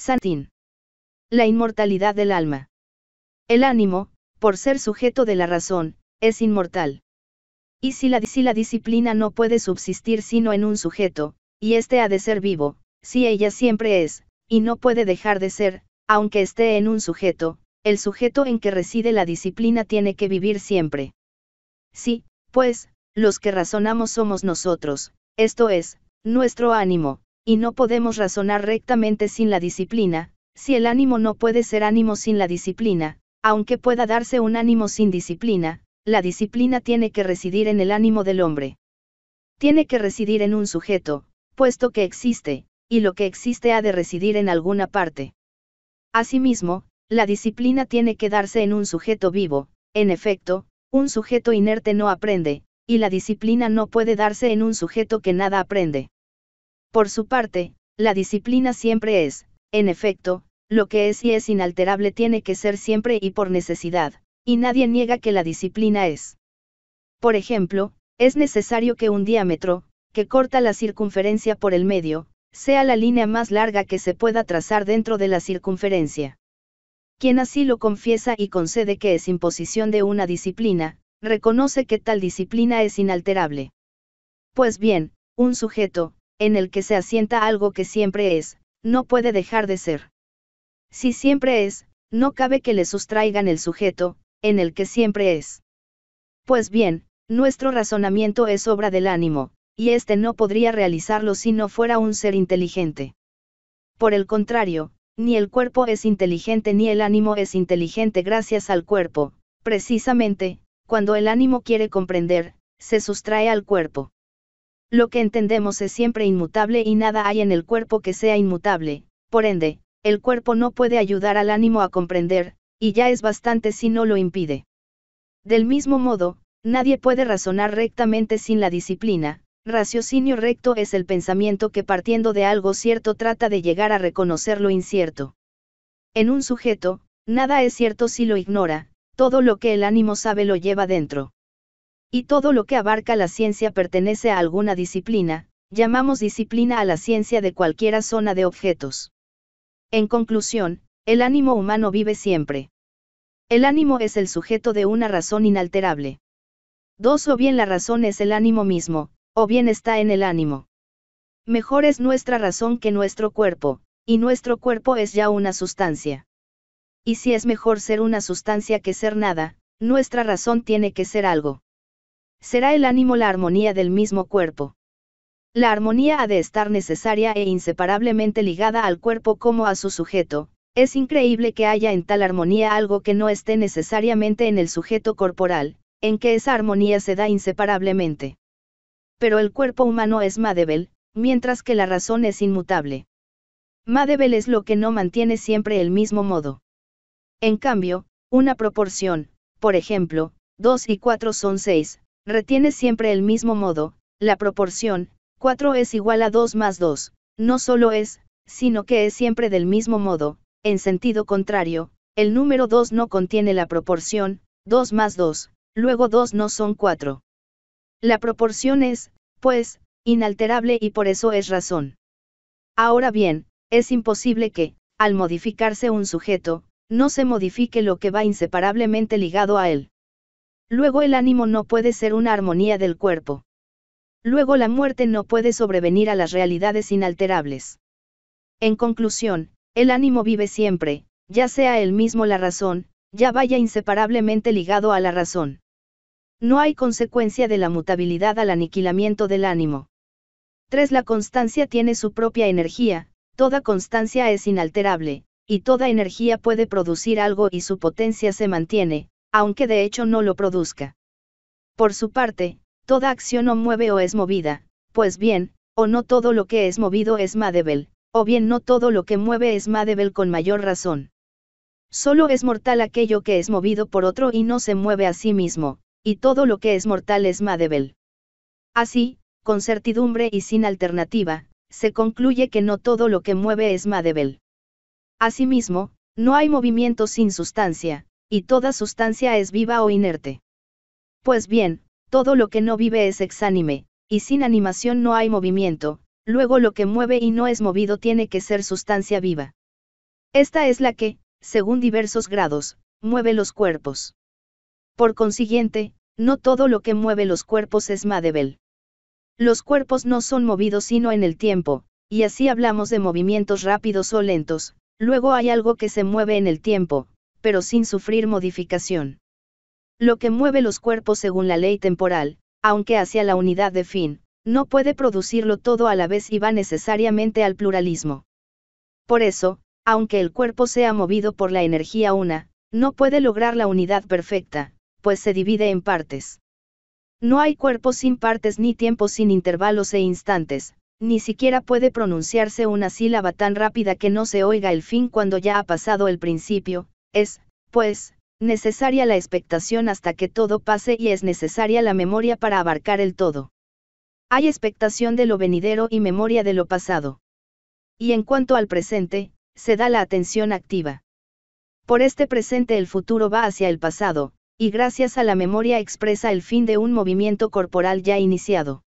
Santín. La inmortalidad del alma. El ánimo, por ser sujeto de la razón, es inmortal. Y si la, disciplina no puede subsistir sino en un sujeto, y éste ha de ser vivo, si ella siempre es, y no puede dejar de ser, aunque esté en un sujeto, el sujeto en que reside la disciplina tiene que vivir siempre. Sí, pues, los que razonamos somos nosotros, esto es, nuestro ánimo, y no podemos razonar rectamente sin la disciplina, si el ánimo no puede ser ánimo sin la disciplina, aunque pueda darse un ánimo sin disciplina, la disciplina tiene que residir en el ánimo del hombre. Tiene que residir en un sujeto, puesto que existe, y lo que existe ha de residir en alguna parte. Asimismo, la disciplina tiene que darse en un sujeto vivo, en efecto, un sujeto inerte no aprende, y la disciplina no puede darse en un sujeto que nada aprende. Por su parte, la disciplina siempre es, en efecto, lo que es y es inalterable tiene que ser siempre y por necesidad, y nadie niega que la disciplina es. Por ejemplo, es necesario que un diámetro, que corta la circunferencia por el medio, sea la línea más larga que se pueda trazar dentro de la circunferencia. Quien así lo confiesa y concede que es imposición de una disciplina, reconoce que tal disciplina es inalterable. Pues bien, un sujeto, en el que se asienta algo que siempre es, no puede dejar de ser. Si siempre es, no cabe que le sustraigan el sujeto, en el que siempre es. Pues bien, nuestro razonamiento es obra del ánimo, y éste no podría realizarlo si no fuera un ser inteligente. Por el contrario, ni el cuerpo es inteligente ni el ánimo es inteligente gracias al cuerpo, precisamente, cuando el ánimo quiere comprender, se sustrae al cuerpo. Lo que entendemos es siempre inmutable y nada hay en el cuerpo que sea inmutable, por ende, el cuerpo no puede ayudar al ánimo a comprender, y ya es bastante si no lo impide. Del mismo modo, nadie puede razonar rectamente sin la disciplina, raciocinio recto es el pensamiento que partiendo de algo cierto trata de llegar a reconocer lo incierto. En un sujeto, nada es cierto si lo ignora, todo lo que el ánimo sabe lo lleva dentro. Y todo lo que abarca la ciencia pertenece a alguna disciplina, llamamos disciplina a la ciencia de cualquiera zona de objetos. En conclusión, el ánimo humano vive siempre. El ánimo es el sujeto de una razón inalterable. Dos o bien la razón es el ánimo mismo, o bien está en el ánimo. Mejor es nuestra razón que nuestro cuerpo, y nuestro cuerpo es ya una sustancia. Y si es mejor ser una sustancia que ser nada, nuestra razón tiene que ser algo será el ánimo la armonía del mismo cuerpo. La armonía ha de estar necesaria e inseparablemente ligada al cuerpo como a su sujeto, es increíble que haya en tal armonía algo que no esté necesariamente en el sujeto corporal, en que esa armonía se da inseparablemente. Pero el cuerpo humano es Madebel, mientras que la razón es inmutable. Madebel es lo que no mantiene siempre el mismo modo. En cambio, una proporción, por ejemplo, 2 y 4 son 6, Retiene siempre el mismo modo, la proporción, 4 es igual a 2 más 2, no solo es, sino que es siempre del mismo modo, en sentido contrario, el número 2 no contiene la proporción, 2 más 2, luego 2 no son 4. La proporción es, pues, inalterable y por eso es razón. Ahora bien, es imposible que, al modificarse un sujeto, no se modifique lo que va inseparablemente ligado a él. Luego el ánimo no puede ser una armonía del cuerpo. Luego la muerte no puede sobrevenir a las realidades inalterables. En conclusión, el ánimo vive siempre, ya sea él mismo la razón, ya vaya inseparablemente ligado a la razón. No hay consecuencia de la mutabilidad al aniquilamiento del ánimo. 3. La constancia tiene su propia energía, toda constancia es inalterable, y toda energía puede producir algo y su potencia se mantiene, aunque de hecho no lo produzca. Por su parte, toda acción o mueve o es movida, pues bien, o no todo lo que es movido es Madebel, o bien no todo lo que mueve es Madebel con mayor razón. Solo es mortal aquello que es movido por otro y no se mueve a sí mismo, y todo lo que es mortal es Madebel. Así, con certidumbre y sin alternativa, se concluye que no todo lo que mueve es Madebel. Asimismo, no hay movimiento sin sustancia, y toda sustancia es viva o inerte. Pues bien, todo lo que no vive es exánime, y sin animación no hay movimiento, luego lo que mueve y no es movido tiene que ser sustancia viva. Esta es la que, según diversos grados, mueve los cuerpos. Por consiguiente, no todo lo que mueve los cuerpos es Madebel. Los cuerpos no son movidos sino en el tiempo, y así hablamos de movimientos rápidos o lentos, luego hay algo que se mueve en el tiempo, pero sin sufrir modificación. Lo que mueve los cuerpos según la ley temporal, aunque hacia la unidad de fin, no puede producirlo todo a la vez y va necesariamente al pluralismo. Por eso, aunque el cuerpo sea movido por la energía una, no puede lograr la unidad perfecta, pues se divide en partes. No hay cuerpo sin partes ni tiempo sin intervalos e instantes, ni siquiera puede pronunciarse una sílaba tan rápida que no se oiga el fin cuando ya ha pasado el principio, es, pues, necesaria la expectación hasta que todo pase y es necesaria la memoria para abarcar el todo. Hay expectación de lo venidero y memoria de lo pasado. Y en cuanto al presente, se da la atención activa. Por este presente el futuro va hacia el pasado, y gracias a la memoria expresa el fin de un movimiento corporal ya iniciado.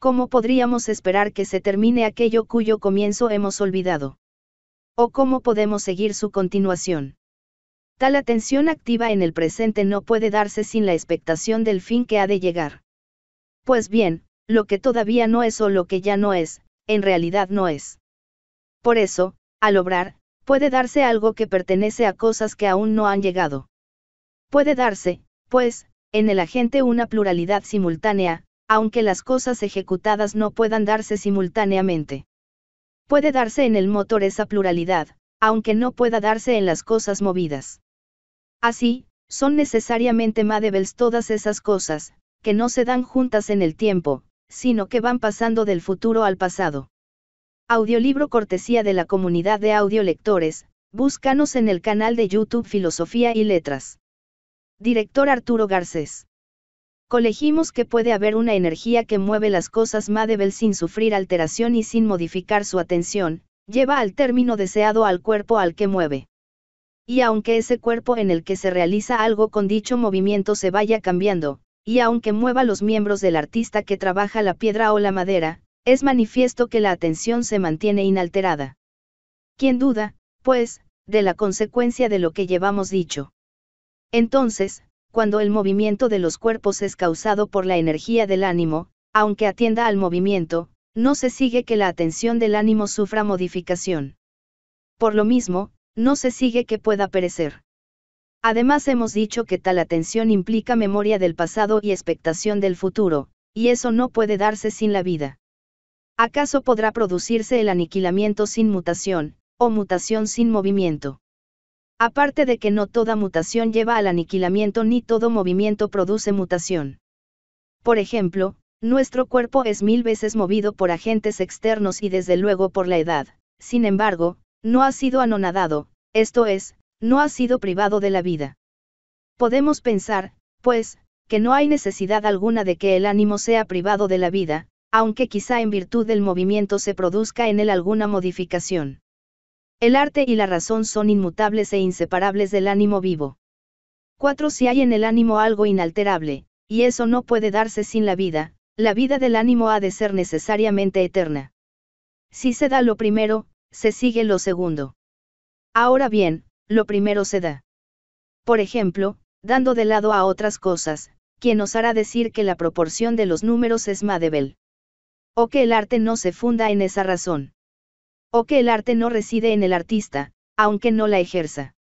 ¿Cómo podríamos esperar que se termine aquello cuyo comienzo hemos olvidado? ¿O cómo podemos seguir su continuación? Tal atención activa en el presente no puede darse sin la expectación del fin que ha de llegar. Pues bien, lo que todavía no es o lo que ya no es, en realidad no es. Por eso, al obrar, puede darse algo que pertenece a cosas que aún no han llegado. Puede darse, pues, en el agente una pluralidad simultánea, aunque las cosas ejecutadas no puedan darse simultáneamente. Puede darse en el motor esa pluralidad, aunque no pueda darse en las cosas movidas. Así, son necesariamente madebels todas esas cosas, que no se dan juntas en el tiempo, sino que van pasando del futuro al pasado. Audiolibro cortesía de la comunidad de audiolectores, búscanos en el canal de YouTube Filosofía y Letras. Director Arturo Garcés. Colegimos que puede haber una energía que mueve las cosas Madebel sin sufrir alteración y sin modificar su atención, lleva al término deseado al cuerpo al que mueve y aunque ese cuerpo en el que se realiza algo con dicho movimiento se vaya cambiando, y aunque mueva los miembros del artista que trabaja la piedra o la madera, es manifiesto que la atención se mantiene inalterada. ¿Quién duda, pues, de la consecuencia de lo que llevamos dicho? Entonces, cuando el movimiento de los cuerpos es causado por la energía del ánimo, aunque atienda al movimiento, no se sigue que la atención del ánimo sufra modificación. Por lo mismo, no se sigue que pueda perecer. Además hemos dicho que tal atención implica memoria del pasado y expectación del futuro, y eso no puede darse sin la vida. ¿Acaso podrá producirse el aniquilamiento sin mutación, o mutación sin movimiento? Aparte de que no toda mutación lleva al aniquilamiento ni todo movimiento produce mutación. Por ejemplo, nuestro cuerpo es mil veces movido por agentes externos y desde luego por la edad. Sin embargo, no ha sido anonadado, esto es, no ha sido privado de la vida. Podemos pensar, pues, que no hay necesidad alguna de que el ánimo sea privado de la vida, aunque quizá en virtud del movimiento se produzca en él alguna modificación. El arte y la razón son inmutables e inseparables del ánimo vivo. 4. Si hay en el ánimo algo inalterable, y eso no puede darse sin la vida, la vida del ánimo ha de ser necesariamente eterna. Si se da lo primero, se sigue lo segundo. Ahora bien, lo primero se da. Por ejemplo, dando de lado a otras cosas, quien nos hará decir que la proporción de los números es Madebel. O que el arte no se funda en esa razón. O que el arte no reside en el artista, aunque no la ejerza.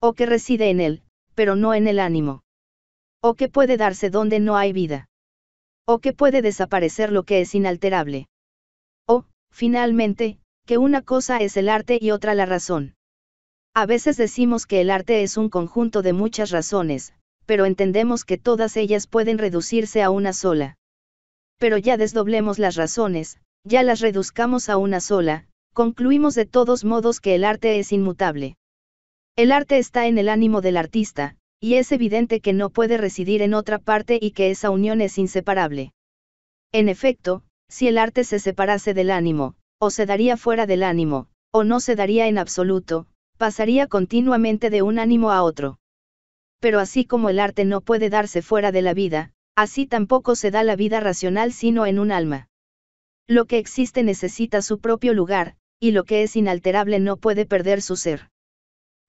O que reside en él, pero no en el ánimo. O que puede darse donde no hay vida. O que puede desaparecer lo que es inalterable. O, finalmente, que una cosa es el arte y otra la razón. A veces decimos que el arte es un conjunto de muchas razones, pero entendemos que todas ellas pueden reducirse a una sola. Pero ya desdoblemos las razones, ya las reduzcamos a una sola, concluimos de todos modos que el arte es inmutable. El arte está en el ánimo del artista, y es evidente que no puede residir en otra parte y que esa unión es inseparable. En efecto, si el arte se separase del ánimo, o se daría fuera del ánimo, o no se daría en absoluto, pasaría continuamente de un ánimo a otro. Pero así como el arte no puede darse fuera de la vida, así tampoco se da la vida racional sino en un alma. Lo que existe necesita su propio lugar, y lo que es inalterable no puede perder su ser.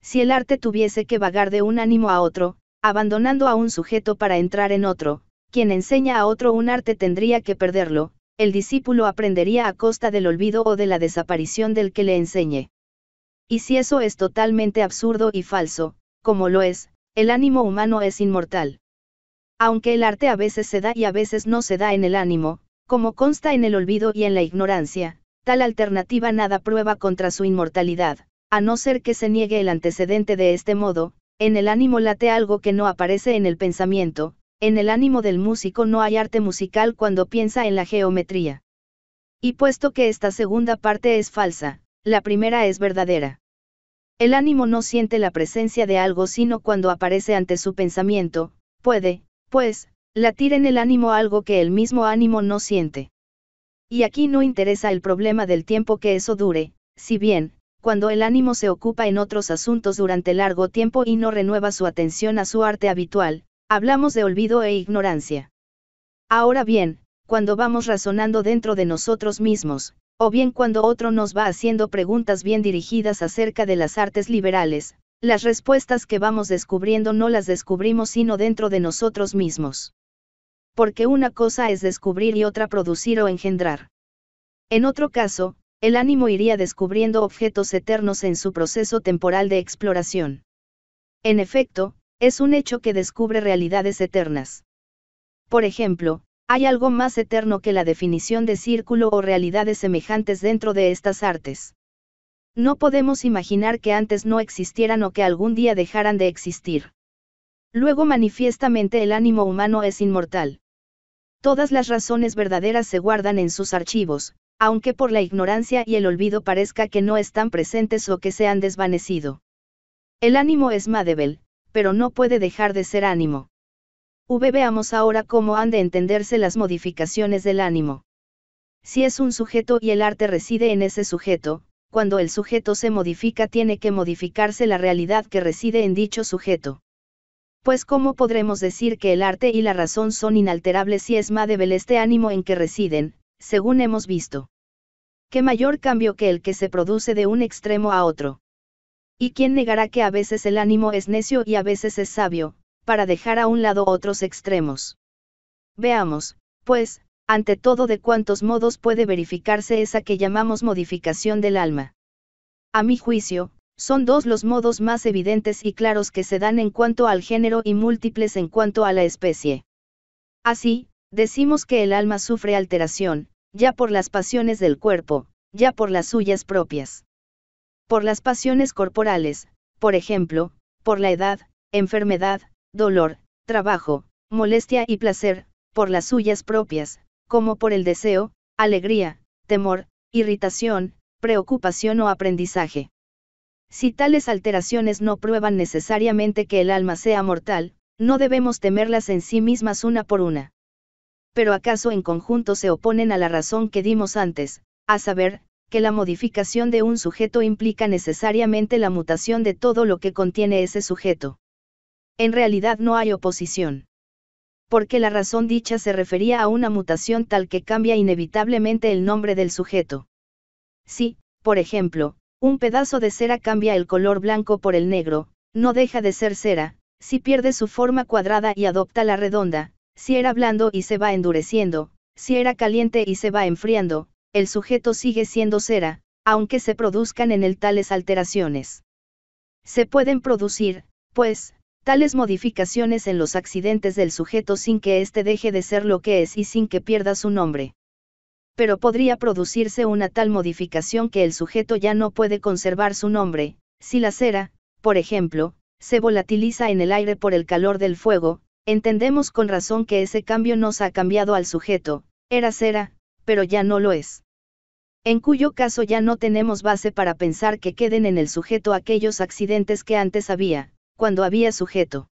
Si el arte tuviese que vagar de un ánimo a otro, abandonando a un sujeto para entrar en otro, quien enseña a otro un arte tendría que perderlo, el discípulo aprendería a costa del olvido o de la desaparición del que le enseñe. Y si eso es totalmente absurdo y falso, como lo es, el ánimo humano es inmortal. Aunque el arte a veces se da y a veces no se da en el ánimo, como consta en el olvido y en la ignorancia, tal alternativa nada prueba contra su inmortalidad, a no ser que se niegue el antecedente de este modo, en el ánimo late algo que no aparece en el pensamiento, en el ánimo del músico no hay arte musical cuando piensa en la geometría. Y puesto que esta segunda parte es falsa, la primera es verdadera. El ánimo no siente la presencia de algo sino cuando aparece ante su pensamiento, puede, pues, latir en el ánimo algo que el mismo ánimo no siente. Y aquí no interesa el problema del tiempo que eso dure, si bien, cuando el ánimo se ocupa en otros asuntos durante largo tiempo y no renueva su atención a su arte habitual, Hablamos de olvido e ignorancia. Ahora bien, cuando vamos razonando dentro de nosotros mismos, o bien cuando otro nos va haciendo preguntas bien dirigidas acerca de las artes liberales, las respuestas que vamos descubriendo no las descubrimos sino dentro de nosotros mismos. Porque una cosa es descubrir y otra producir o engendrar. En otro caso, el ánimo iría descubriendo objetos eternos en su proceso temporal de exploración. En efecto, es un hecho que descubre realidades eternas. Por ejemplo, hay algo más eterno que la definición de círculo o realidades semejantes dentro de estas artes. No podemos imaginar que antes no existieran o que algún día dejaran de existir. Luego manifiestamente el ánimo humano es inmortal. Todas las razones verdaderas se guardan en sus archivos, aunque por la ignorancia y el olvido parezca que no están presentes o que se han desvanecido. El ánimo es Madebel, pero no puede dejar de ser ánimo. V veamos ahora cómo han de entenderse las modificaciones del ánimo. Si es un sujeto y el arte reside en ese sujeto, cuando el sujeto se modifica tiene que modificarse la realidad que reside en dicho sujeto. Pues ¿cómo podremos decir que el arte y la razón son inalterables si es más débil este ánimo en que residen, según hemos visto? ¿Qué mayor cambio que el que se produce de un extremo a otro? ¿Y quién negará que a veces el ánimo es necio y a veces es sabio, para dejar a un lado otros extremos? Veamos, pues, ante todo de cuántos modos puede verificarse esa que llamamos modificación del alma. A mi juicio, son dos los modos más evidentes y claros que se dan en cuanto al género y múltiples en cuanto a la especie. Así, decimos que el alma sufre alteración, ya por las pasiones del cuerpo, ya por las suyas propias por las pasiones corporales, por ejemplo, por la edad, enfermedad, dolor, trabajo, molestia y placer, por las suyas propias, como por el deseo, alegría, temor, irritación, preocupación o aprendizaje. Si tales alteraciones no prueban necesariamente que el alma sea mortal, no debemos temerlas en sí mismas una por una. Pero acaso en conjunto se oponen a la razón que dimos antes, a saber, que la modificación de un sujeto implica necesariamente la mutación de todo lo que contiene ese sujeto. En realidad no hay oposición. Porque la razón dicha se refería a una mutación tal que cambia inevitablemente el nombre del sujeto. Si, por ejemplo, un pedazo de cera cambia el color blanco por el negro, no deja de ser cera, si pierde su forma cuadrada y adopta la redonda, si era blando y se va endureciendo, si era caliente y se va enfriando, el sujeto sigue siendo cera, aunque se produzcan en él tales alteraciones. Se pueden producir, pues, tales modificaciones en los accidentes del sujeto sin que éste deje de ser lo que es y sin que pierda su nombre. Pero podría producirse una tal modificación que el sujeto ya no puede conservar su nombre, si la cera, por ejemplo, se volatiliza en el aire por el calor del fuego, entendemos con razón que ese cambio nos ha cambiado al sujeto, era cera, pero ya no lo es. En cuyo caso ya no tenemos base para pensar que queden en el sujeto aquellos accidentes que antes había, cuando había sujeto.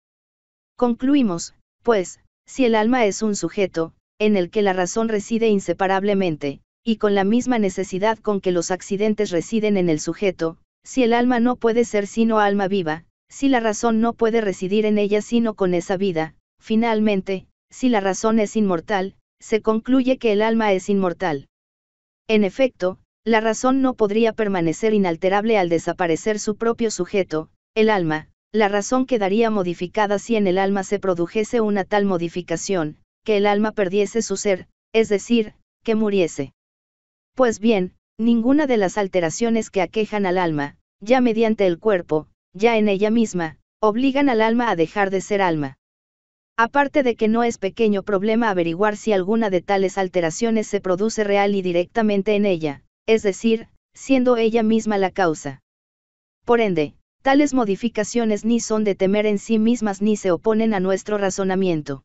Concluimos, pues, si el alma es un sujeto, en el que la razón reside inseparablemente, y con la misma necesidad con que los accidentes residen en el sujeto, si el alma no puede ser sino alma viva, si la razón no puede residir en ella sino con esa vida, finalmente, si la razón es inmortal, se concluye que el alma es inmortal. En efecto, la razón no podría permanecer inalterable al desaparecer su propio sujeto, el alma, la razón quedaría modificada si en el alma se produjese una tal modificación, que el alma perdiese su ser, es decir, que muriese. Pues bien, ninguna de las alteraciones que aquejan al alma, ya mediante el cuerpo, ya en ella misma, obligan al alma a dejar de ser alma. Aparte de que no es pequeño problema averiguar si alguna de tales alteraciones se produce real y directamente en ella, es decir, siendo ella misma la causa. Por ende, tales modificaciones ni son de temer en sí mismas ni se oponen a nuestro razonamiento.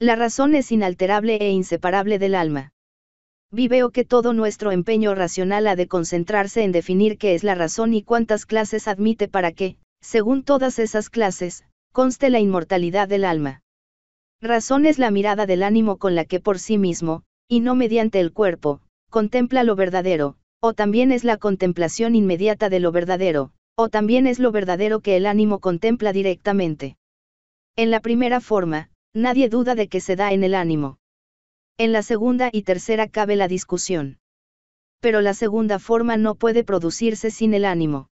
La razón es inalterable e inseparable del alma. Viveo que todo nuestro empeño racional ha de concentrarse en definir qué es la razón y cuántas clases admite para que, según todas esas clases, conste la inmortalidad del alma. Razón es la mirada del ánimo con la que por sí mismo, y no mediante el cuerpo, contempla lo verdadero, o también es la contemplación inmediata de lo verdadero, o también es lo verdadero que el ánimo contempla directamente. En la primera forma, nadie duda de que se da en el ánimo. En la segunda y tercera cabe la discusión. Pero la segunda forma no puede producirse sin el ánimo.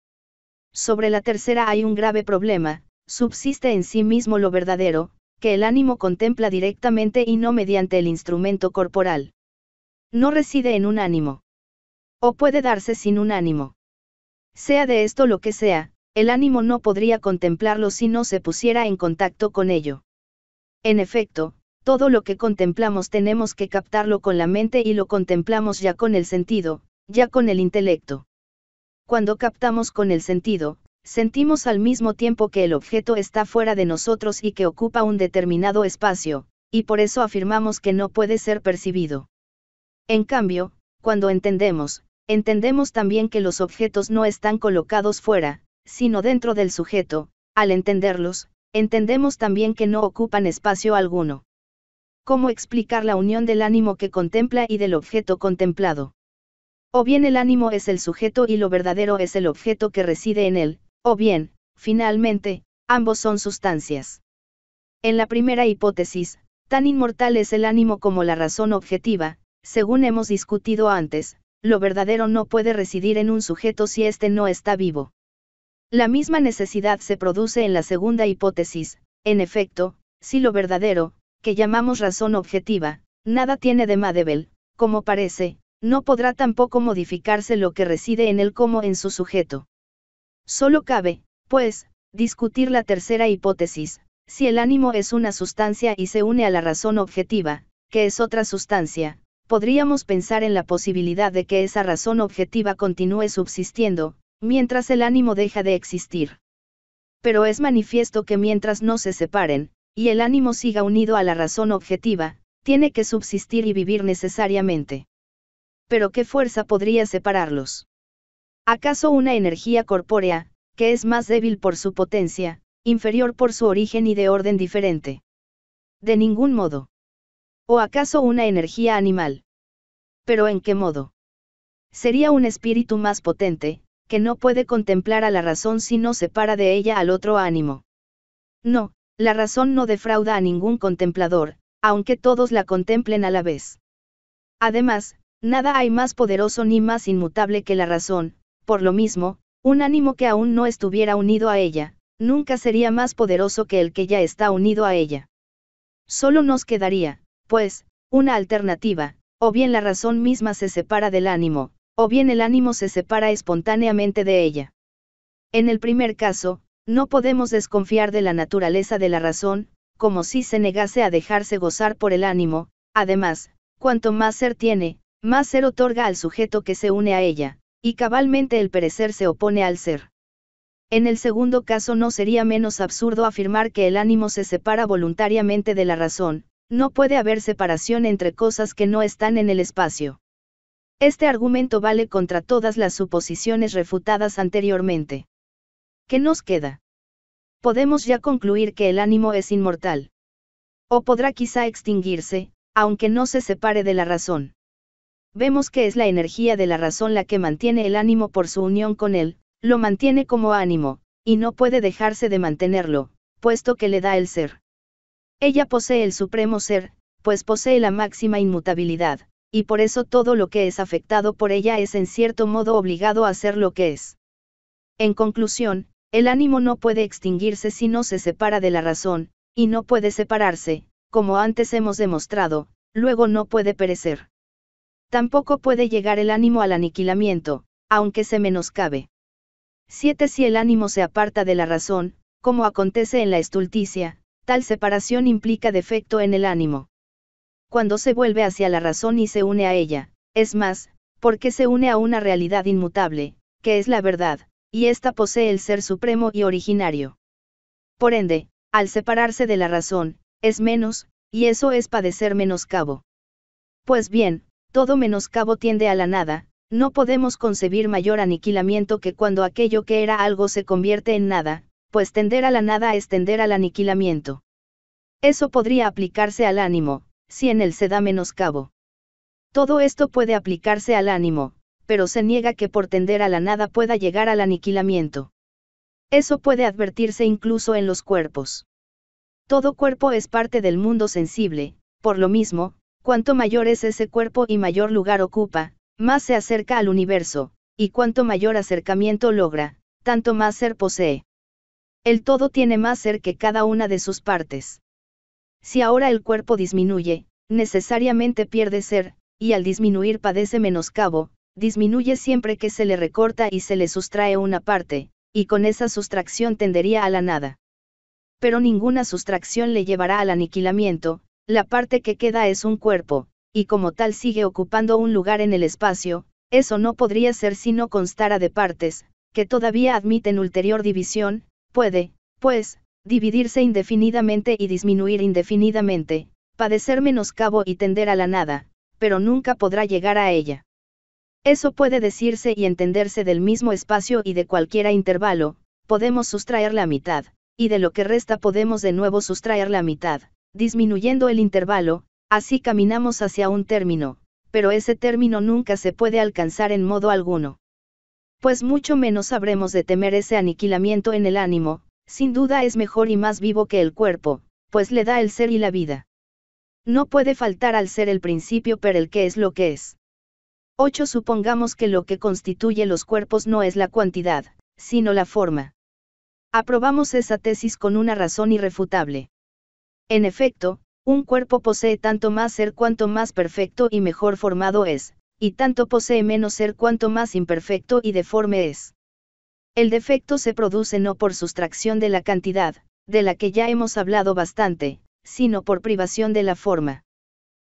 Sobre la tercera hay un grave problema, subsiste en sí mismo lo verdadero, que el ánimo contempla directamente y no mediante el instrumento corporal. No reside en un ánimo. O puede darse sin un ánimo. Sea de esto lo que sea, el ánimo no podría contemplarlo si no se pusiera en contacto con ello. En efecto, todo lo que contemplamos tenemos que captarlo con la mente y lo contemplamos ya con el sentido, ya con el intelecto. Cuando captamos con el sentido, sentimos al mismo tiempo que el objeto está fuera de nosotros y que ocupa un determinado espacio, y por eso afirmamos que no puede ser percibido. En cambio, cuando entendemos, entendemos también que los objetos no están colocados fuera, sino dentro del sujeto, al entenderlos, entendemos también que no ocupan espacio alguno. ¿Cómo explicar la unión del ánimo que contempla y del objeto contemplado? O bien el ánimo es el sujeto y lo verdadero es el objeto que reside en él, o bien, finalmente, ambos son sustancias. En la primera hipótesis, tan inmortal es el ánimo como la razón objetiva, según hemos discutido antes, lo verdadero no puede residir en un sujeto si éste no está vivo. La misma necesidad se produce en la segunda hipótesis, en efecto, si lo verdadero, que llamamos razón objetiva, nada tiene de Madebel, como parece, no podrá tampoco modificarse lo que reside en él como en su sujeto. Solo cabe, pues, discutir la tercera hipótesis, si el ánimo es una sustancia y se une a la razón objetiva, que es otra sustancia, podríamos pensar en la posibilidad de que esa razón objetiva continúe subsistiendo, mientras el ánimo deja de existir. Pero es manifiesto que mientras no se separen, y el ánimo siga unido a la razón objetiva, tiene que subsistir y vivir necesariamente. Pero ¿qué fuerza podría separarlos? ¿Acaso una energía corpórea, que es más débil por su potencia, inferior por su origen y de orden diferente? De ningún modo. ¿O acaso una energía animal? ¿Pero en qué modo? Sería un espíritu más potente, que no puede contemplar a la razón si no separa de ella al otro ánimo. No, la razón no defrauda a ningún contemplador, aunque todos la contemplen a la vez. Además, nada hay más poderoso ni más inmutable que la razón, por lo mismo, un ánimo que aún no estuviera unido a ella, nunca sería más poderoso que el que ya está unido a ella. Solo nos quedaría, pues, una alternativa, o bien la razón misma se separa del ánimo, o bien el ánimo se separa espontáneamente de ella. En el primer caso, no podemos desconfiar de la naturaleza de la razón, como si se negase a dejarse gozar por el ánimo, además, cuanto más ser tiene, más ser otorga al sujeto que se une a ella, y cabalmente el perecer se opone al ser. En el segundo caso no sería menos absurdo afirmar que el ánimo se separa voluntariamente de la razón, no puede haber separación entre cosas que no están en el espacio. Este argumento vale contra todas las suposiciones refutadas anteriormente. ¿Qué nos queda? Podemos ya concluir que el ánimo es inmortal. O podrá quizá extinguirse, aunque no se separe de la razón vemos que es la energía de la razón la que mantiene el ánimo por su unión con él, lo mantiene como ánimo, y no puede dejarse de mantenerlo, puesto que le da el ser. Ella posee el supremo ser, pues posee la máxima inmutabilidad, y por eso todo lo que es afectado por ella es en cierto modo obligado a ser lo que es. En conclusión, el ánimo no puede extinguirse si no se separa de la razón, y no puede separarse, como antes hemos demostrado, luego no puede perecer. Tampoco puede llegar el ánimo al aniquilamiento, aunque se menoscabe. 7. Si el ánimo se aparta de la razón, como acontece en la estulticia, tal separación implica defecto en el ánimo. Cuando se vuelve hacia la razón y se une a ella, es más, porque se une a una realidad inmutable, que es la verdad, y ésta posee el ser supremo y originario. Por ende, al separarse de la razón, es menos, y eso es padecer menoscabo. Pues bien, todo menoscabo tiende a la nada, no podemos concebir mayor aniquilamiento que cuando aquello que era algo se convierte en nada, pues tender a la nada es tender al aniquilamiento. Eso podría aplicarse al ánimo, si en él se da menoscabo. Todo esto puede aplicarse al ánimo, pero se niega que por tender a la nada pueda llegar al aniquilamiento. Eso puede advertirse incluso en los cuerpos. Todo cuerpo es parte del mundo sensible, por lo mismo, Cuanto mayor es ese cuerpo y mayor lugar ocupa, más se acerca al universo, y cuanto mayor acercamiento logra, tanto más ser posee. El todo tiene más ser que cada una de sus partes. Si ahora el cuerpo disminuye, necesariamente pierde ser, y al disminuir padece menoscabo, disminuye siempre que se le recorta y se le sustrae una parte, y con esa sustracción tendería a la nada. Pero ninguna sustracción le llevará al aniquilamiento, la parte que queda es un cuerpo, y como tal sigue ocupando un lugar en el espacio, eso no podría ser si no constara de partes, que todavía admiten ulterior división, puede, pues, dividirse indefinidamente y disminuir indefinidamente, padecer menoscabo y tender a la nada, pero nunca podrá llegar a ella. Eso puede decirse y entenderse del mismo espacio y de cualquiera intervalo, podemos sustraer la mitad, y de lo que resta podemos de nuevo sustraer la mitad, disminuyendo el intervalo, así caminamos hacia un término, pero ese término nunca se puede alcanzar en modo alguno. Pues mucho menos habremos de temer ese aniquilamiento en el ánimo, sin duda es mejor y más vivo que el cuerpo, pues le da el ser y la vida. No puede faltar al ser el principio pero el que es lo que es. 8. Supongamos que lo que constituye los cuerpos no es la cuantidad, sino la forma. Aprobamos esa tesis con una razón irrefutable. En efecto, un cuerpo posee tanto más ser cuanto más perfecto y mejor formado es, y tanto posee menos ser cuanto más imperfecto y deforme es. El defecto se produce no por sustracción de la cantidad, de la que ya hemos hablado bastante, sino por privación de la forma.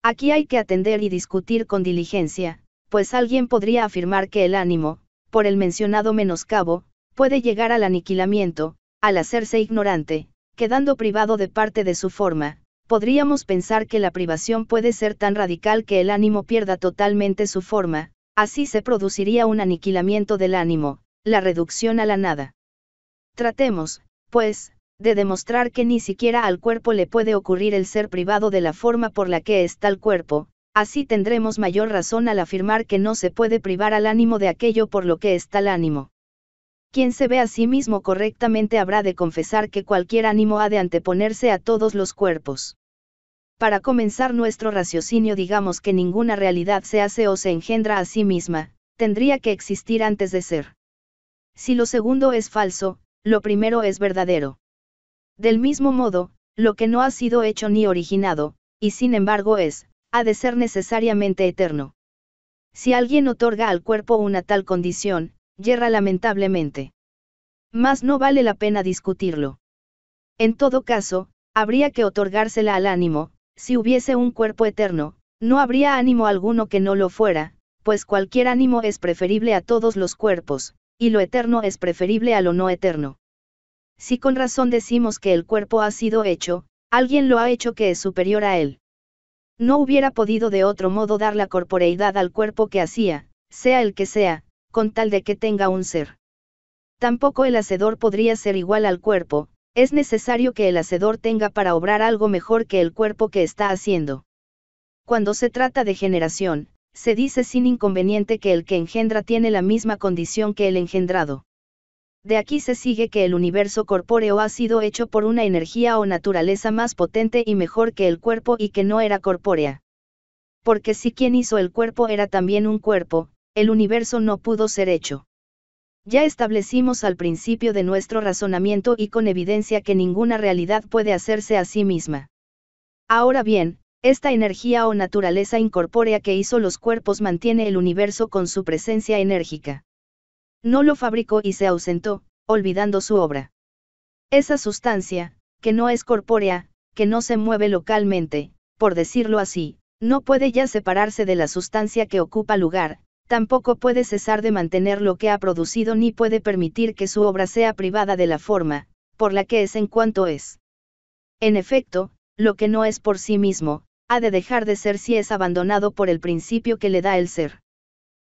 Aquí hay que atender y discutir con diligencia, pues alguien podría afirmar que el ánimo, por el mencionado menoscabo, puede llegar al aniquilamiento, al hacerse ignorante, quedando privado de parte de su forma, podríamos pensar que la privación puede ser tan radical que el ánimo pierda totalmente su forma, así se produciría un aniquilamiento del ánimo, la reducción a la nada. Tratemos, pues, de demostrar que ni siquiera al cuerpo le puede ocurrir el ser privado de la forma por la que está el cuerpo, así tendremos mayor razón al afirmar que no se puede privar al ánimo de aquello por lo que está el ánimo. Quien se ve a sí mismo correctamente habrá de confesar que cualquier ánimo ha de anteponerse a todos los cuerpos. Para comenzar nuestro raciocinio digamos que ninguna realidad se hace o se engendra a sí misma, tendría que existir antes de ser. Si lo segundo es falso, lo primero es verdadero. Del mismo modo, lo que no ha sido hecho ni originado, y sin embargo es, ha de ser necesariamente eterno. Si alguien otorga al cuerpo una tal condición, yerra lamentablemente. Mas no vale la pena discutirlo. En todo caso, habría que otorgársela al ánimo, si hubiese un cuerpo eterno, no habría ánimo alguno que no lo fuera, pues cualquier ánimo es preferible a todos los cuerpos, y lo eterno es preferible a lo no eterno. Si con razón decimos que el cuerpo ha sido hecho, alguien lo ha hecho que es superior a él. No hubiera podido de otro modo dar la corporeidad al cuerpo que hacía, sea el que sea, con tal de que tenga un ser. Tampoco el hacedor podría ser igual al cuerpo, es necesario que el hacedor tenga para obrar algo mejor que el cuerpo que está haciendo. Cuando se trata de generación, se dice sin inconveniente que el que engendra tiene la misma condición que el engendrado. De aquí se sigue que el universo corpóreo ha sido hecho por una energía o naturaleza más potente y mejor que el cuerpo y que no era corpórea. Porque si quien hizo el cuerpo era también un cuerpo, el universo no pudo ser hecho. Ya establecimos al principio de nuestro razonamiento y con evidencia que ninguna realidad puede hacerse a sí misma. Ahora bien, esta energía o naturaleza incorpórea que hizo los cuerpos mantiene el universo con su presencia enérgica. No lo fabricó y se ausentó, olvidando su obra. Esa sustancia, que no es corpórea, que no se mueve localmente, por decirlo así, no puede ya separarse de la sustancia que ocupa lugar, tampoco puede cesar de mantener lo que ha producido ni puede permitir que su obra sea privada de la forma, por la que es en cuanto es. En efecto, lo que no es por sí mismo, ha de dejar de ser si es abandonado por el principio que le da el ser.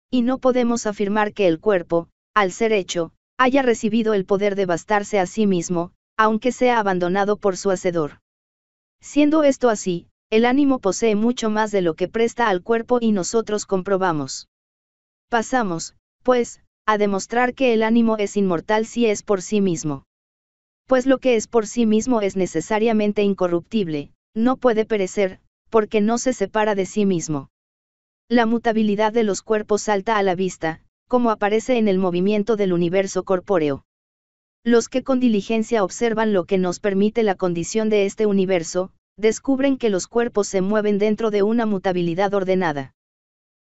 Y no podemos afirmar que el cuerpo, al ser hecho, haya recibido el poder de bastarse a sí mismo, aunque sea abandonado por su hacedor. Siendo esto así, el ánimo posee mucho más de lo que presta al cuerpo y nosotros comprobamos. Pasamos, pues, a demostrar que el ánimo es inmortal si es por sí mismo. Pues lo que es por sí mismo es necesariamente incorruptible, no puede perecer, porque no se separa de sí mismo. La mutabilidad de los cuerpos salta a la vista, como aparece en el movimiento del universo corpóreo. Los que con diligencia observan lo que nos permite la condición de este universo, descubren que los cuerpos se mueven dentro de una mutabilidad ordenada.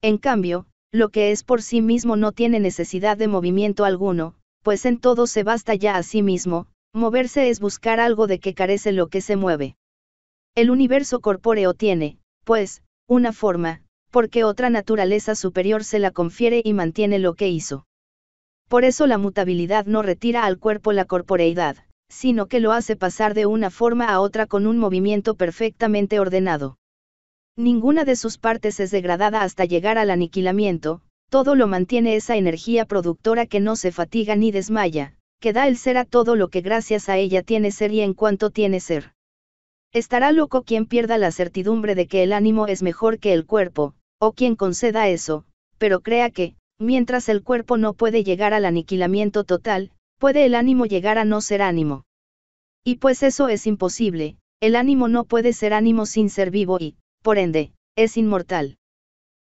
En cambio, lo que es por sí mismo no tiene necesidad de movimiento alguno, pues en todo se basta ya a sí mismo, moverse es buscar algo de que carece lo que se mueve. El universo corpóreo tiene, pues, una forma, porque otra naturaleza superior se la confiere y mantiene lo que hizo. Por eso la mutabilidad no retira al cuerpo la corporeidad, sino que lo hace pasar de una forma a otra con un movimiento perfectamente ordenado. Ninguna de sus partes es degradada hasta llegar al aniquilamiento, todo lo mantiene esa energía productora que no se fatiga ni desmaya, que da el ser a todo lo que gracias a ella tiene ser y en cuanto tiene ser. Estará loco quien pierda la certidumbre de que el ánimo es mejor que el cuerpo, o quien conceda eso, pero crea que, mientras el cuerpo no puede llegar al aniquilamiento total, puede el ánimo llegar a no ser ánimo. Y pues eso es imposible, el ánimo no puede ser ánimo sin ser vivo y, por ende, es inmortal.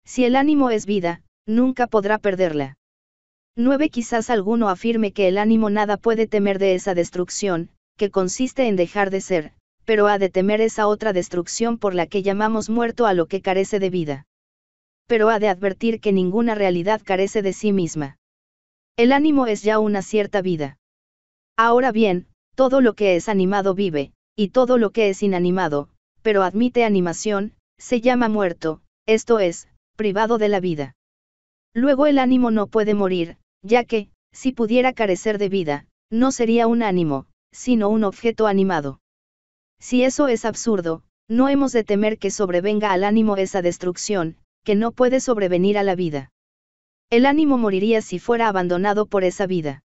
Si el ánimo es vida, nunca podrá perderla. 9. Quizás alguno afirme que el ánimo nada puede temer de esa destrucción, que consiste en dejar de ser, pero ha de temer esa otra destrucción por la que llamamos muerto a lo que carece de vida. Pero ha de advertir que ninguna realidad carece de sí misma. El ánimo es ya una cierta vida. Ahora bien, todo lo que es animado vive, y todo lo que es inanimado, pero admite animación, se llama muerto, esto es, privado de la vida. Luego el ánimo no puede morir, ya que, si pudiera carecer de vida, no sería un ánimo, sino un objeto animado. Si eso es absurdo, no hemos de temer que sobrevenga al ánimo esa destrucción, que no puede sobrevenir a la vida. El ánimo moriría si fuera abandonado por esa vida.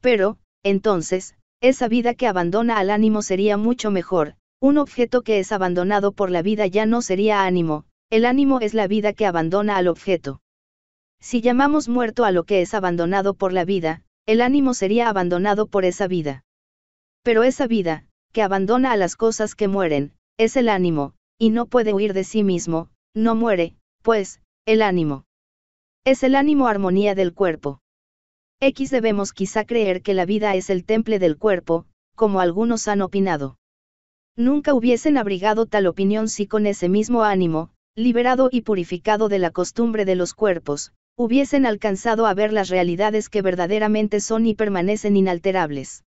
Pero, entonces, esa vida que abandona al ánimo sería mucho mejor, un objeto que es abandonado por la vida ya no sería ánimo, el ánimo es la vida que abandona al objeto. Si llamamos muerto a lo que es abandonado por la vida, el ánimo sería abandonado por esa vida. Pero esa vida, que abandona a las cosas que mueren, es el ánimo, y no puede huir de sí mismo, no muere, pues, el ánimo. Es el ánimo armonía del cuerpo. X debemos quizá creer que la vida es el temple del cuerpo, como algunos han opinado. Nunca hubiesen abrigado tal opinión si con ese mismo ánimo, liberado y purificado de la costumbre de los cuerpos, hubiesen alcanzado a ver las realidades que verdaderamente son y permanecen inalterables.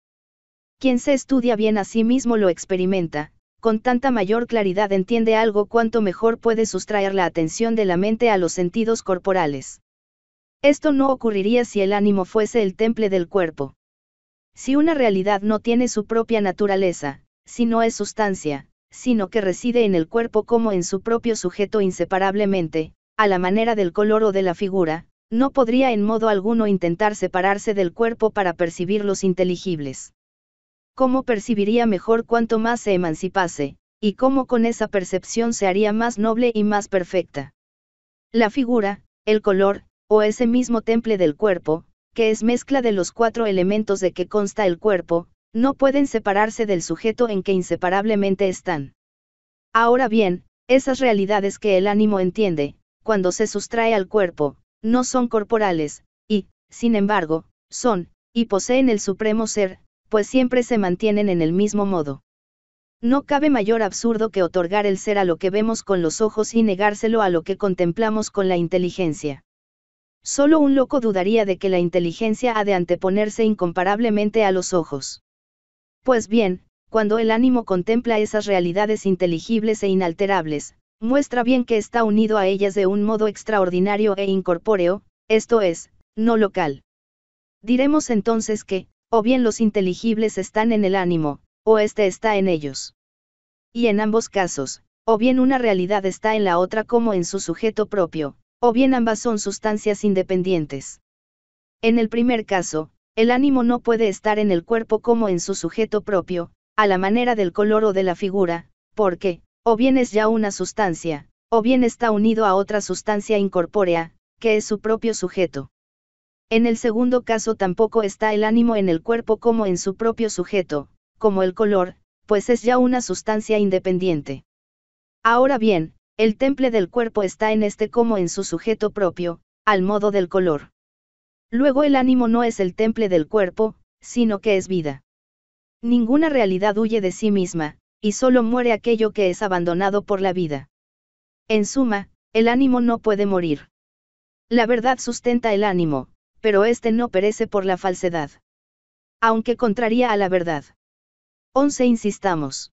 Quien se estudia bien a sí mismo lo experimenta, con tanta mayor claridad entiende algo cuanto mejor puede sustraer la atención de la mente a los sentidos corporales. Esto no ocurriría si el ánimo fuese el temple del cuerpo. Si una realidad no tiene su propia naturaleza, si no es sustancia, sino que reside en el cuerpo como en su propio sujeto inseparablemente, a la manera del color o de la figura, no podría en modo alguno intentar separarse del cuerpo para percibir los inteligibles. ¿Cómo percibiría mejor cuanto más se emancipase, y cómo con esa percepción se haría más noble y más perfecta? La figura, el color, o ese mismo temple del cuerpo, que es mezcla de los cuatro elementos de que consta el cuerpo, no pueden separarse del sujeto en que inseparablemente están. Ahora bien, esas realidades que el ánimo entiende, cuando se sustrae al cuerpo, no son corporales, y, sin embargo, son, y poseen el supremo ser, pues siempre se mantienen en el mismo modo. No cabe mayor absurdo que otorgar el ser a lo que vemos con los ojos y negárselo a lo que contemplamos con la inteligencia. Solo un loco dudaría de que la inteligencia ha de anteponerse incomparablemente a los ojos. Pues bien, cuando el ánimo contempla esas realidades inteligibles e inalterables, muestra bien que está unido a ellas de un modo extraordinario e incorpóreo, esto es, no local. Diremos entonces que, o bien los inteligibles están en el ánimo, o éste está en ellos. Y en ambos casos, o bien una realidad está en la otra como en su sujeto propio, o bien ambas son sustancias independientes. En el primer caso, el ánimo no puede estar en el cuerpo como en su sujeto propio, a la manera del color o de la figura, porque, o bien es ya una sustancia, o bien está unido a otra sustancia incorpórea, que es su propio sujeto. En el segundo caso tampoco está el ánimo en el cuerpo como en su propio sujeto, como el color, pues es ya una sustancia independiente. Ahora bien, el temple del cuerpo está en este como en su sujeto propio, al modo del color. Luego el ánimo no es el temple del cuerpo, sino que es vida. Ninguna realidad huye de sí misma, y solo muere aquello que es abandonado por la vida. En suma, el ánimo no puede morir. La verdad sustenta el ánimo, pero éste no perece por la falsedad. Aunque contraría a la verdad. 11. Insistamos.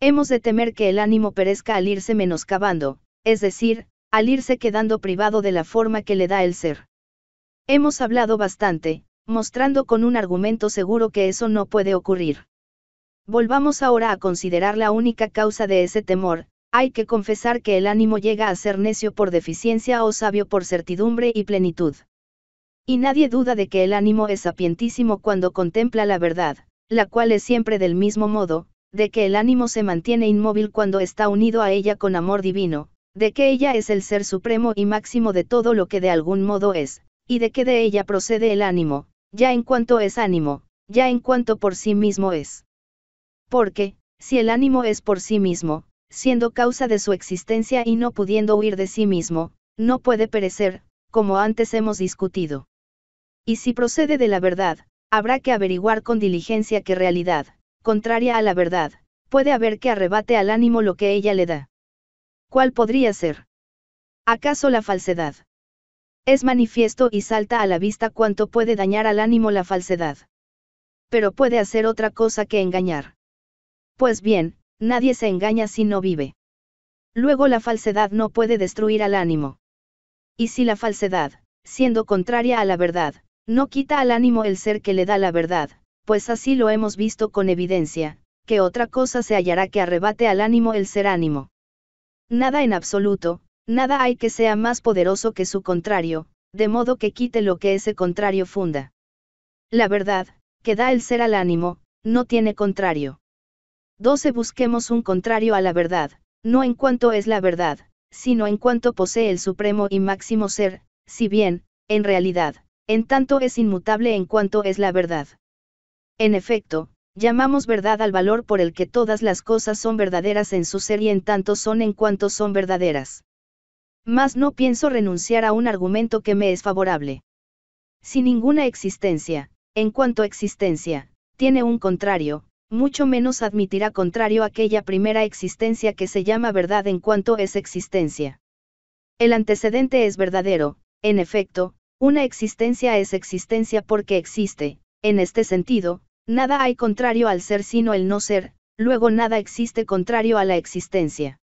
Hemos de temer que el ánimo perezca al irse menoscabando, es decir, al irse quedando privado de la forma que le da el ser. Hemos hablado bastante, mostrando con un argumento seguro que eso no puede ocurrir. Volvamos ahora a considerar la única causa de ese temor, hay que confesar que el ánimo llega a ser necio por deficiencia o sabio por certidumbre y plenitud. Y nadie duda de que el ánimo es sapientísimo cuando contempla la verdad, la cual es siempre del mismo modo, de que el ánimo se mantiene inmóvil cuando está unido a ella con amor divino, de que ella es el ser supremo y máximo de todo lo que de algún modo es, y de qué de ella procede el ánimo, ya en cuanto es ánimo, ya en cuanto por sí mismo es. Porque, si el ánimo es por sí mismo, siendo causa de su existencia y no pudiendo huir de sí mismo, no puede perecer, como antes hemos discutido. Y si procede de la verdad, habrá que averiguar con diligencia qué realidad, contraria a la verdad, puede haber que arrebate al ánimo lo que ella le da. ¿Cuál podría ser? ¿Acaso la falsedad? Es manifiesto y salta a la vista cuánto puede dañar al ánimo la falsedad. Pero puede hacer otra cosa que engañar. Pues bien, nadie se engaña si no vive. Luego la falsedad no puede destruir al ánimo. Y si la falsedad, siendo contraria a la verdad, no quita al ánimo el ser que le da la verdad, pues así lo hemos visto con evidencia, que otra cosa se hallará que arrebate al ánimo el ser ánimo. Nada en absoluto, Nada hay que sea más poderoso que su contrario, de modo que quite lo que ese contrario funda. La verdad, que da el ser al ánimo, no tiene contrario. 12. Busquemos un contrario a la verdad, no en cuanto es la verdad, sino en cuanto posee el supremo y máximo ser, si bien, en realidad, en tanto es inmutable en cuanto es la verdad. En efecto, llamamos verdad al valor por el que todas las cosas son verdaderas en su ser y en tanto son en cuanto son verdaderas. Mas no pienso renunciar a un argumento que me es favorable. Si ninguna existencia, en cuanto a existencia, tiene un contrario, mucho menos admitirá contrario aquella primera existencia que se llama verdad en cuanto es existencia. El antecedente es verdadero, en efecto, una existencia es existencia porque existe, en este sentido, nada hay contrario al ser sino el no ser, luego nada existe contrario a la existencia.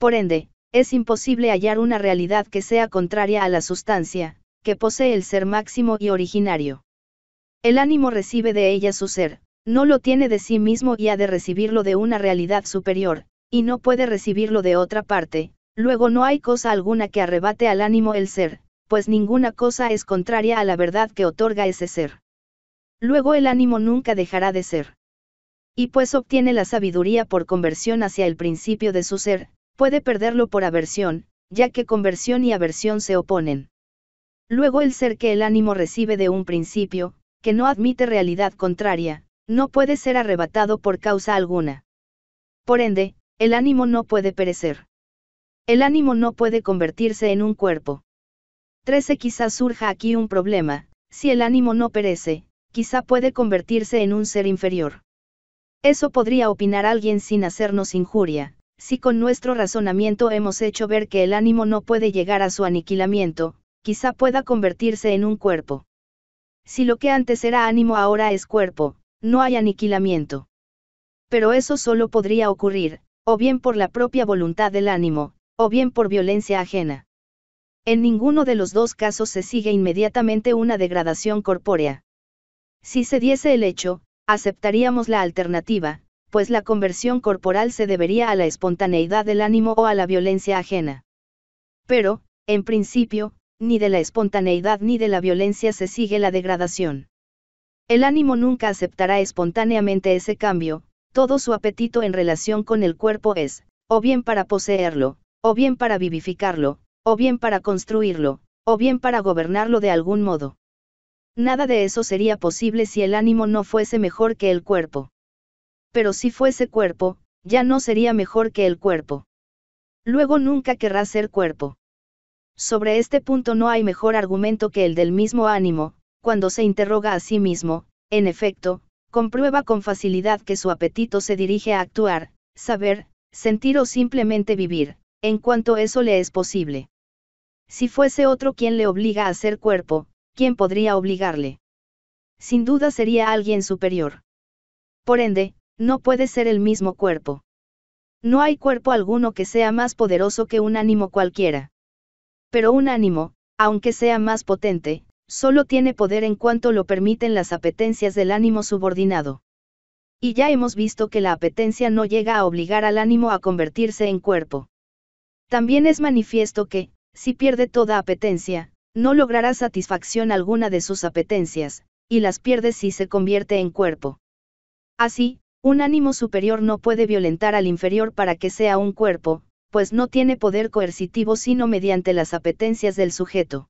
Por ende, es imposible hallar una realidad que sea contraria a la sustancia, que posee el ser máximo y originario. El ánimo recibe de ella su ser, no lo tiene de sí mismo y ha de recibirlo de una realidad superior, y no puede recibirlo de otra parte, luego no hay cosa alguna que arrebate al ánimo el ser, pues ninguna cosa es contraria a la verdad que otorga ese ser. Luego el ánimo nunca dejará de ser. Y pues obtiene la sabiduría por conversión hacia el principio de su ser, puede perderlo por aversión, ya que conversión y aversión se oponen. Luego el ser que el ánimo recibe de un principio, que no admite realidad contraria, no puede ser arrebatado por causa alguna. Por ende, el ánimo no puede perecer. El ánimo no puede convertirse en un cuerpo. 13. Quizás surja aquí un problema, si el ánimo no perece, quizá puede convertirse en un ser inferior. Eso podría opinar alguien sin hacernos injuria, si con nuestro razonamiento hemos hecho ver que el ánimo no puede llegar a su aniquilamiento, quizá pueda convertirse en un cuerpo. Si lo que antes era ánimo ahora es cuerpo, no hay aniquilamiento. Pero eso solo podría ocurrir, o bien por la propia voluntad del ánimo, o bien por violencia ajena. En ninguno de los dos casos se sigue inmediatamente una degradación corpórea. Si se diese el hecho, aceptaríamos la alternativa, pues la conversión corporal se debería a la espontaneidad del ánimo o a la violencia ajena. Pero, en principio, ni de la espontaneidad ni de la violencia se sigue la degradación. El ánimo nunca aceptará espontáneamente ese cambio, todo su apetito en relación con el cuerpo es, o bien para poseerlo, o bien para vivificarlo, o bien para construirlo, o bien para gobernarlo de algún modo. Nada de eso sería posible si el ánimo no fuese mejor que el cuerpo pero si fuese cuerpo, ya no sería mejor que el cuerpo. Luego nunca querrá ser cuerpo. Sobre este punto no hay mejor argumento que el del mismo ánimo, cuando se interroga a sí mismo, en efecto, comprueba con facilidad que su apetito se dirige a actuar, saber, sentir o simplemente vivir, en cuanto eso le es posible. Si fuese otro quien le obliga a ser cuerpo, ¿quién podría obligarle? Sin duda sería alguien superior. Por ende, no puede ser el mismo cuerpo. No hay cuerpo alguno que sea más poderoso que un ánimo cualquiera. Pero un ánimo, aunque sea más potente, solo tiene poder en cuanto lo permiten las apetencias del ánimo subordinado. Y ya hemos visto que la apetencia no llega a obligar al ánimo a convertirse en cuerpo. También es manifiesto que, si pierde toda apetencia, no logrará satisfacción alguna de sus apetencias, y las pierde si se convierte en cuerpo. Así, un ánimo superior no puede violentar al inferior para que sea un cuerpo, pues no tiene poder coercitivo sino mediante las apetencias del sujeto.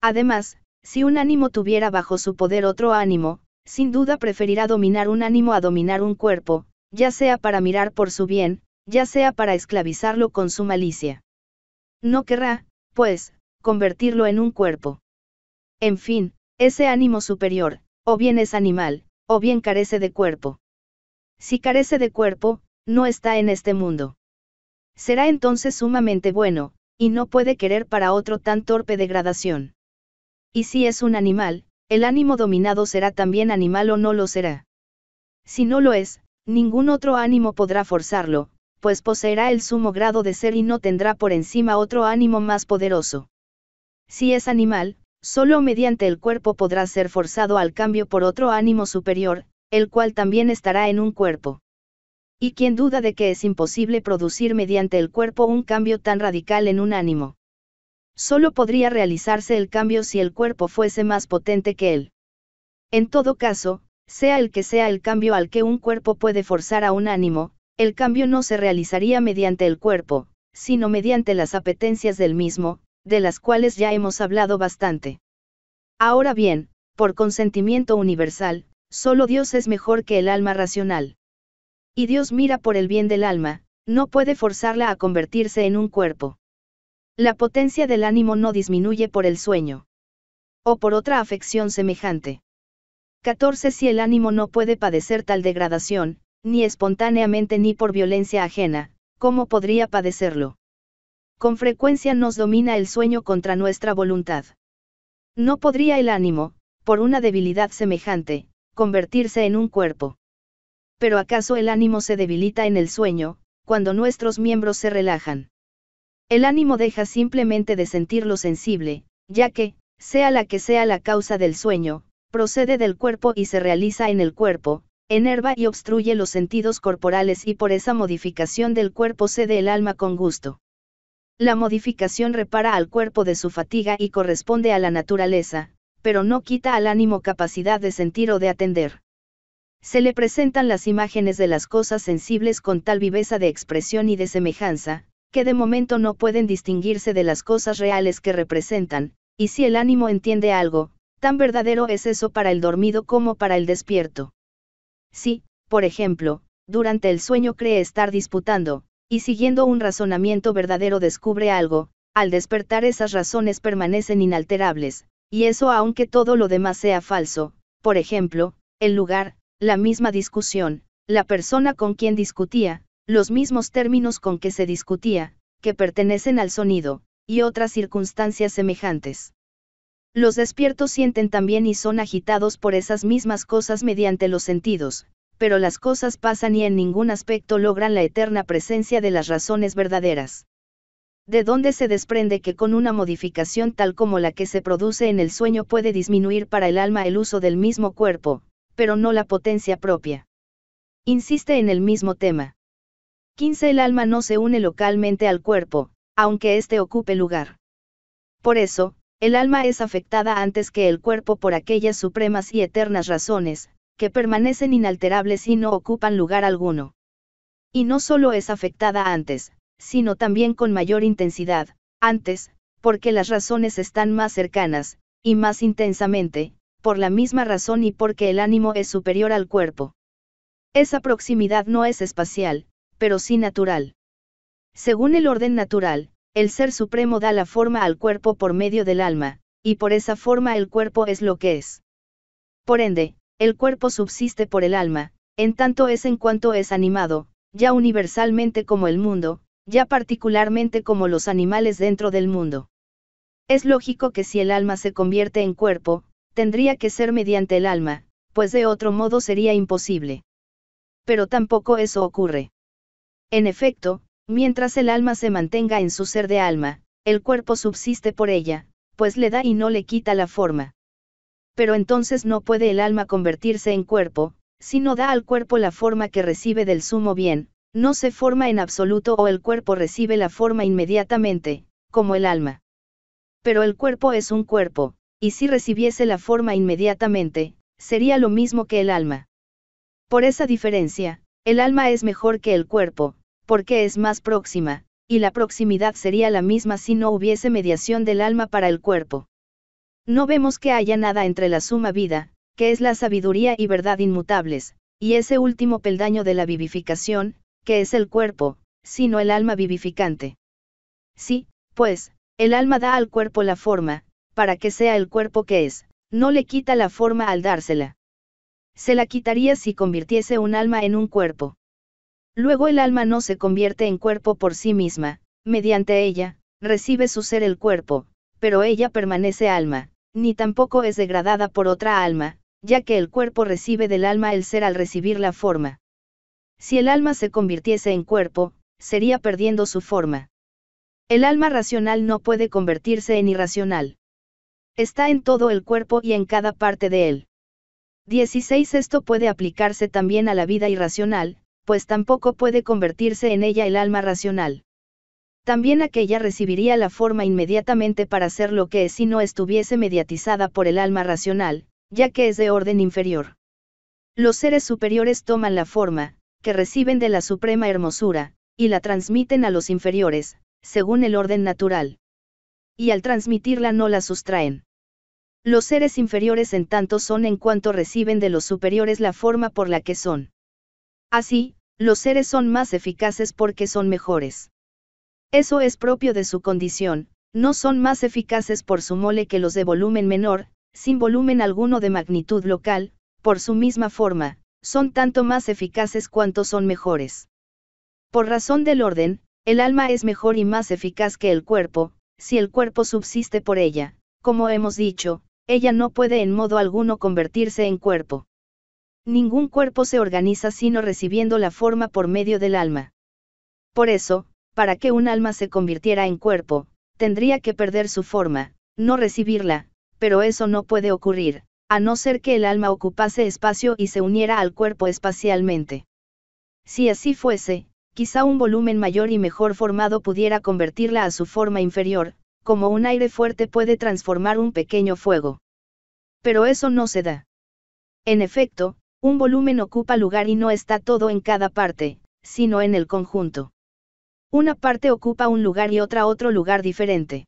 Además, si un ánimo tuviera bajo su poder otro ánimo, sin duda preferirá dominar un ánimo a dominar un cuerpo, ya sea para mirar por su bien, ya sea para esclavizarlo con su malicia. No querrá, pues, convertirlo en un cuerpo. En fin, ese ánimo superior, o bien es animal, o bien carece de cuerpo. Si carece de cuerpo, no está en este mundo. Será entonces sumamente bueno, y no puede querer para otro tan torpe degradación. Y si es un animal, el ánimo dominado será también animal o no lo será. Si no lo es, ningún otro ánimo podrá forzarlo, pues poseerá el sumo grado de ser y no tendrá por encima otro ánimo más poderoso. Si es animal, solo mediante el cuerpo podrá ser forzado al cambio por otro ánimo superior, el cual también estará en un cuerpo. Y quien duda de que es imposible producir mediante el cuerpo un cambio tan radical en un ánimo. Solo podría realizarse el cambio si el cuerpo fuese más potente que él. En todo caso, sea el que sea el cambio al que un cuerpo puede forzar a un ánimo, el cambio no se realizaría mediante el cuerpo, sino mediante las apetencias del mismo, de las cuales ya hemos hablado bastante. Ahora bien, por consentimiento universal, Solo Dios es mejor que el alma racional. Y Dios mira por el bien del alma, no puede forzarla a convertirse en un cuerpo. La potencia del ánimo no disminuye por el sueño. O por otra afección semejante. 14. Si el ánimo no puede padecer tal degradación, ni espontáneamente ni por violencia ajena, ¿cómo podría padecerlo? Con frecuencia nos domina el sueño contra nuestra voluntad. No podría el ánimo, por una debilidad semejante, convertirse en un cuerpo. Pero acaso el ánimo se debilita en el sueño, cuando nuestros miembros se relajan. El ánimo deja simplemente de sentir lo sensible, ya que, sea la que sea la causa del sueño, procede del cuerpo y se realiza en el cuerpo, enerva y obstruye los sentidos corporales y por esa modificación del cuerpo cede el alma con gusto. La modificación repara al cuerpo de su fatiga y corresponde a la naturaleza, pero no quita al ánimo capacidad de sentir o de atender. Se le presentan las imágenes de las cosas sensibles con tal viveza de expresión y de semejanza, que de momento no pueden distinguirse de las cosas reales que representan, y si el ánimo entiende algo, tan verdadero es eso para el dormido como para el despierto. Si, por ejemplo, durante el sueño cree estar disputando, y siguiendo un razonamiento verdadero descubre algo, al despertar esas razones permanecen inalterables, y eso aunque todo lo demás sea falso, por ejemplo, el lugar, la misma discusión, la persona con quien discutía, los mismos términos con que se discutía, que pertenecen al sonido, y otras circunstancias semejantes. Los despiertos sienten también y son agitados por esas mismas cosas mediante los sentidos, pero las cosas pasan y en ningún aspecto logran la eterna presencia de las razones verdaderas de donde se desprende que con una modificación tal como la que se produce en el sueño puede disminuir para el alma el uso del mismo cuerpo, pero no la potencia propia. Insiste en el mismo tema. 15. El alma no se une localmente al cuerpo, aunque éste ocupe lugar. Por eso, el alma es afectada antes que el cuerpo por aquellas supremas y eternas razones, que permanecen inalterables y no ocupan lugar alguno. Y no solo es afectada antes, sino también con mayor intensidad, antes, porque las razones están más cercanas, y más intensamente, por la misma razón y porque el ánimo es superior al cuerpo. Esa proximidad no es espacial, pero sí natural. Según el orden natural, el Ser Supremo da la forma al cuerpo por medio del alma, y por esa forma el cuerpo es lo que es. Por ende, el cuerpo subsiste por el alma, en tanto es en cuanto es animado, ya universalmente como el mundo, ya particularmente como los animales dentro del mundo. Es lógico que si el alma se convierte en cuerpo, tendría que ser mediante el alma, pues de otro modo sería imposible. Pero tampoco eso ocurre. En efecto, mientras el alma se mantenga en su ser de alma, el cuerpo subsiste por ella, pues le da y no le quita la forma. Pero entonces no puede el alma convertirse en cuerpo, sino da al cuerpo la forma que recibe del sumo bien, no se forma en absoluto o el cuerpo recibe la forma inmediatamente, como el alma. Pero el cuerpo es un cuerpo, y si recibiese la forma inmediatamente, sería lo mismo que el alma. Por esa diferencia, el alma es mejor que el cuerpo, porque es más próxima, y la proximidad sería la misma si no hubiese mediación del alma para el cuerpo. No vemos que haya nada entre la suma vida, que es la sabiduría y verdad inmutables, y ese último peldaño de la vivificación, que es el cuerpo, sino el alma vivificante. Sí, pues, el alma da al cuerpo la forma, para que sea el cuerpo que es, no le quita la forma al dársela. Se la quitaría si convirtiese un alma en un cuerpo. Luego el alma no se convierte en cuerpo por sí misma, mediante ella, recibe su ser el cuerpo, pero ella permanece alma, ni tampoco es degradada por otra alma, ya que el cuerpo recibe del alma el ser al recibir la forma. Si el alma se convirtiese en cuerpo, sería perdiendo su forma. El alma racional no puede convertirse en irracional. Está en todo el cuerpo y en cada parte de él. 16. Esto puede aplicarse también a la vida irracional, pues tampoco puede convertirse en ella el alma racional. También aquella recibiría la forma inmediatamente para ser lo que es si no estuviese mediatizada por el alma racional, ya que es de orden inferior. Los seres superiores toman la forma, que reciben de la suprema hermosura, y la transmiten a los inferiores, según el orden natural. Y al transmitirla no la sustraen. Los seres inferiores en tanto son en cuanto reciben de los superiores la forma por la que son. Así, los seres son más eficaces porque son mejores. Eso es propio de su condición, no son más eficaces por su mole que los de volumen menor, sin volumen alguno de magnitud local, por su misma forma, son tanto más eficaces cuanto son mejores. Por razón del orden, el alma es mejor y más eficaz que el cuerpo, si el cuerpo subsiste por ella, como hemos dicho, ella no puede en modo alguno convertirse en cuerpo. Ningún cuerpo se organiza sino recibiendo la forma por medio del alma. Por eso, para que un alma se convirtiera en cuerpo, tendría que perder su forma, no recibirla, pero eso no puede ocurrir, a no ser que el alma ocupase espacio y se uniera al cuerpo espacialmente. Si así fuese, quizá un volumen mayor y mejor formado pudiera convertirla a su forma inferior, como un aire fuerte puede transformar un pequeño fuego. Pero eso no se da. En efecto, un volumen ocupa lugar y no está todo en cada parte, sino en el conjunto. Una parte ocupa un lugar y otra otro lugar diferente.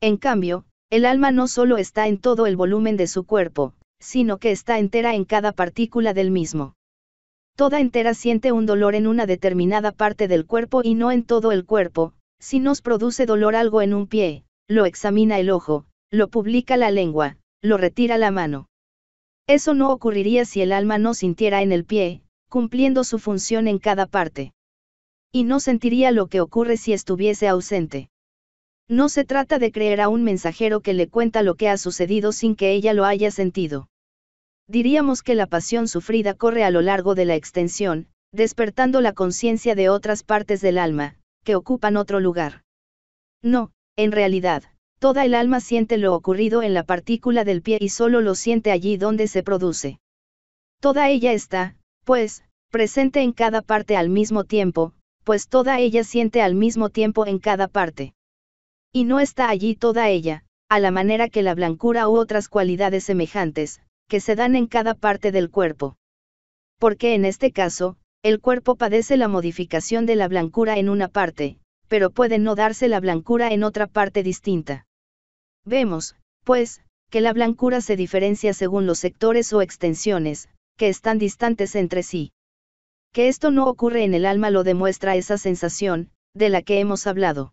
En cambio, el alma no solo está en todo el volumen de su cuerpo, sino que está entera en cada partícula del mismo. Toda entera siente un dolor en una determinada parte del cuerpo y no en todo el cuerpo, si nos produce dolor algo en un pie, lo examina el ojo, lo publica la lengua, lo retira la mano. Eso no ocurriría si el alma no sintiera en el pie, cumpliendo su función en cada parte. Y no sentiría lo que ocurre si estuviese ausente. No se trata de creer a un mensajero que le cuenta lo que ha sucedido sin que ella lo haya sentido. Diríamos que la pasión sufrida corre a lo largo de la extensión, despertando la conciencia de otras partes del alma, que ocupan otro lugar. No, en realidad, toda el alma siente lo ocurrido en la partícula del pie y solo lo siente allí donde se produce. Toda ella está, pues, presente en cada parte al mismo tiempo, pues toda ella siente al mismo tiempo en cada parte. Y no está allí toda ella, a la manera que la blancura u otras cualidades semejantes, que se dan en cada parte del cuerpo. Porque en este caso, el cuerpo padece la modificación de la blancura en una parte, pero puede no darse la blancura en otra parte distinta. Vemos, pues, que la blancura se diferencia según los sectores o extensiones, que están distantes entre sí. Que esto no ocurre en el alma lo demuestra esa sensación, de la que hemos hablado.